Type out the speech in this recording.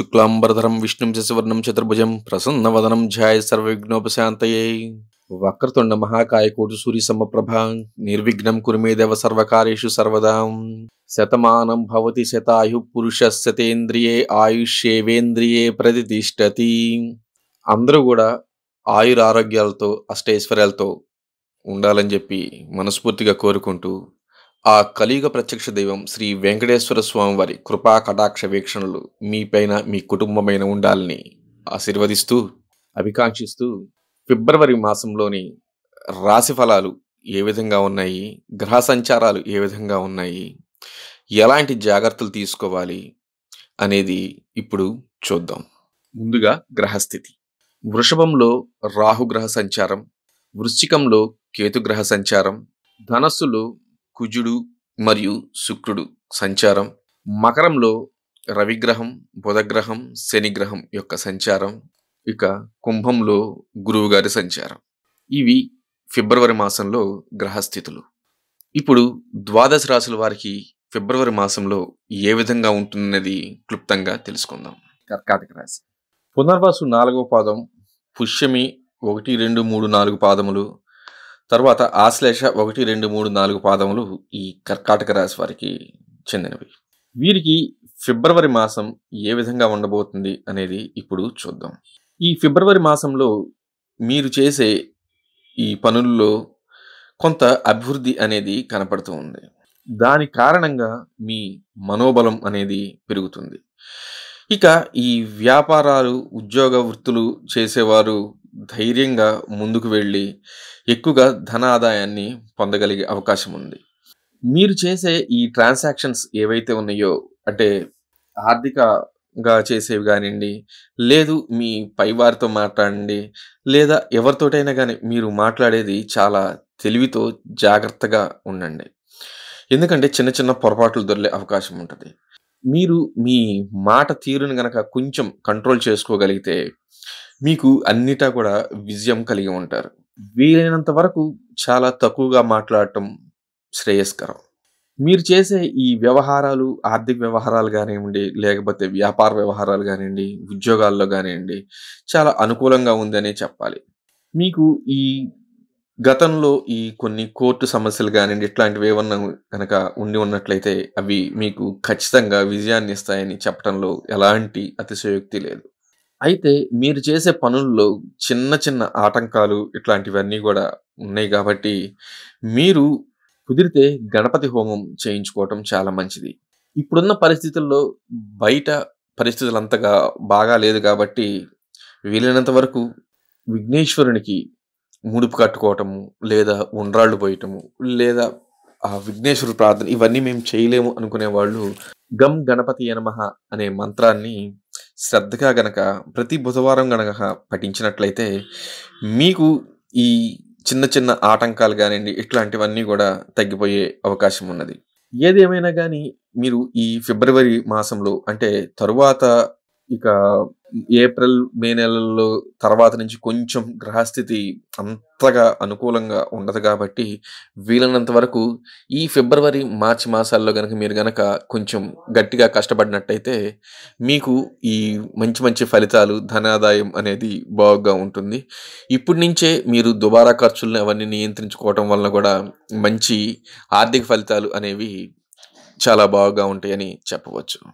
శుక్లాంబరధరం విష్ణు శశివర్ణం చతుర్భుజం ప్రసన్నవదనం ధ్యాయ సర్వ విఘ్నోపశాంతయే వక్రతుండ మహాకాయకోటి సూర్య సమప్రభ నిర్విఘ్నం కురుమేదేవ దేవ సర్వకార్యేషు సర్వదా శతమానం భవతి శతాయు పురుష శతేంద్రియే ఆయుష్యేవేంద్రియే ప్రతిష్టతి అందరూ కూడా ఆయురారోగ్యాలతో అష్టైశ్వర్యాలతో ఉండాలని చెప్పి మనస్ఫూర్తిగా కోరుకుంటూ ఆ కలియుగ ప్రత్యక్ష దైవం శ్రీ వెంకటేశ్వర స్వామి వారి కృపా కటాక్ష వీక్షణలు మీపైన మీ కుటుంబమైన ఉండాలని ఆశీర్వదిస్తూ అభికాంక్షిస్తూ ఫిబ్రవరి మాసంలోని రాశి ఫలాలు ఏ విధంగా ఉన్నాయి గ్రహ సంచారాలు ఏ విధంగా ఉన్నాయి ఎలాంటి జాగ్రత్తలు తీసుకోవాలి అనేది ఇప్పుడు చూద్దాం ముందుగా గ్రహస్థితి వృషభంలో రాహుగ్రహ సంచారం వృశ్చికంలో కేతుగ్రహ సంచారం ధనస్సులో కుజుడు మరియు శుక్రుడు సంచారం మకరంలో రవిగ్రహం బుధగ్రహం శనిగ్రహం యొక్క సంచారం ఇక కుంభంలో గురువుగారి సంచారం ఇవి ఫిబ్రవరి మాసంలో గ్రహస్థితులు ఇప్పుడు ద్వాదశ రాశుల వారికి ఫిబ్రవరి మాసంలో ఏ విధంగా ఉంటుందనేది క్లుప్తంగా తెలుసుకుందాం కర్కాటక రాశి పునర్వాసు నాలుగవ పాదం పుష్యమి ఒకటి రెండు మూడు నాలుగు పాదములు తర్వాత ఆశ్లేష ఒకటి రెండు మూడు నాలుగు పాదములు ఈ కర్కాటక రాశి వారికి చెందినవి వీరికి ఫిబ్రవరి మాసం ఏ విధంగా ఉండబోతుంది అనేది ఇప్పుడు చూద్దాం ఈ ఫిబ్రవరి మాసంలో మీరు చేసే ఈ పనుల్లో కొంత అభివృద్ధి అనేది కనపడుతూ ఉంది దాని కారణంగా మీ మనోబలం అనేది పెరుగుతుంది ఇక ఈ వ్యాపారాలు ఉద్యోగ వృత్తులు చేసేవారు ధైర్యంగా ముందుకు వెళ్ళి ఎక్కువగా ధన ఆదాయాన్ని పొందగలిగే అవకాశం ఉంది మీరు చేసే ఈ ట్రాన్సాక్షన్స్ ఏవైతే ఉన్నాయో అంటే ఆర్థికగా చేసేవి కానివ్వండి లేదు మీ పైవారితో మాట్లాడండి లేదా ఎవరితోటైనా కానీ మీరు మాట్లాడేది చాలా తెలివితో జాగ్రత్తగా ఉండండి ఎందుకంటే చిన్న చిన్న పొరపాట్లు దొరికే అవకాశం ఉంటుంది మీరు మీ మాట తీరును గనక కొంచెం కంట్రోల్ చేసుకోగలిగితే మీకు అన్నిటా కూడా విజయం కలిగి ఉంటారు వీలైనంత వరకు చాలా తక్కువగా మాట్లాడటం శ్రేయస్కరం మీరు చేసే ఈ వ్యవహారాలు ఆర్థిక వ్యవహారాలు కానివ్వండి లేకపోతే వ్యాపార వ్యవహారాలు కానివ్వండి ఉద్యోగాల్లో కానివ్వండి చాలా అనుకూలంగా ఉందనే చెప్పాలి మీకు ఈ గతంలో ఈ కొన్ని కోర్టు సమస్యలు కానివ్వండి ఇట్లాంటివి ఏమన్నా కనుక ఉండి ఉన్నట్లయితే అవి మీకు ఖచ్చితంగా విజయాన్ని ఇస్తాయని చెప్పడంలో ఎలాంటి అతిశయోక్తి లేదు అయితే మీరు చేసే పనుల్లో చిన్న చిన్న ఆటంకాలు ఇట్లాంటివన్నీ కూడా ఉన్నాయి కాబట్టి మీరు కుదిరితే గణపతి హోమం చేయించుకోవటం చాలా మంచిది ఇప్పుడున్న పరిస్థితుల్లో బయట పరిస్థితులు అంతగా బాగా లేదు కాబట్టి వీలైనంత వరకు విఘ్నేశ్వరునికి ముడుపు కట్టుకోవటము లేదా ఉండ్రాళ్ళు పోయటము లేదా ఆ విఘ్నేశ్వరు ప్రార్థన ఇవన్నీ మేము చేయలేము అనుకునే వాళ్ళు గమ్ గణపతి యనమహ అనే మంత్రాన్ని శ్రద్ధగా గనక ప్రతి బుధవారం గనక పఠించినట్లయితే మీకు ఈ చిన్న చిన్న ఆటంకాలు కానివ్వండి ఇట్లాంటివన్నీ కూడా తగ్గిపోయే అవకాశం ఉన్నది ఏదేమైనా కానీ మీరు ఈ ఫిబ్రవరి మాసంలో అంటే తరువాత ఇక ఏప్రిల్ మే నెలల్లో తర్వాత నుంచి కొంచెం గ్రహస్థితి అంతగా అనుకూలంగా ఉండదు కాబట్టి వీలైనంత వరకు ఈ ఫిబ్రవరి మార్చి మాసాల్లో కనుక మీరు కనుక కొంచెం గట్టిగా కష్టపడినట్టయితే మీకు ఈ మంచి మంచి ఫలితాలు ధనాదాయం అనేది బాగా ఉంటుంది ఇప్పటి నుంచే మీరు దుబారా ఖర్చులను అవన్నీ నియంత్రించుకోవటం వలన కూడా మంచి ఆర్థిక ఫలితాలు అనేవి చాలా బాగా ఉంటాయని చెప్పవచ్చు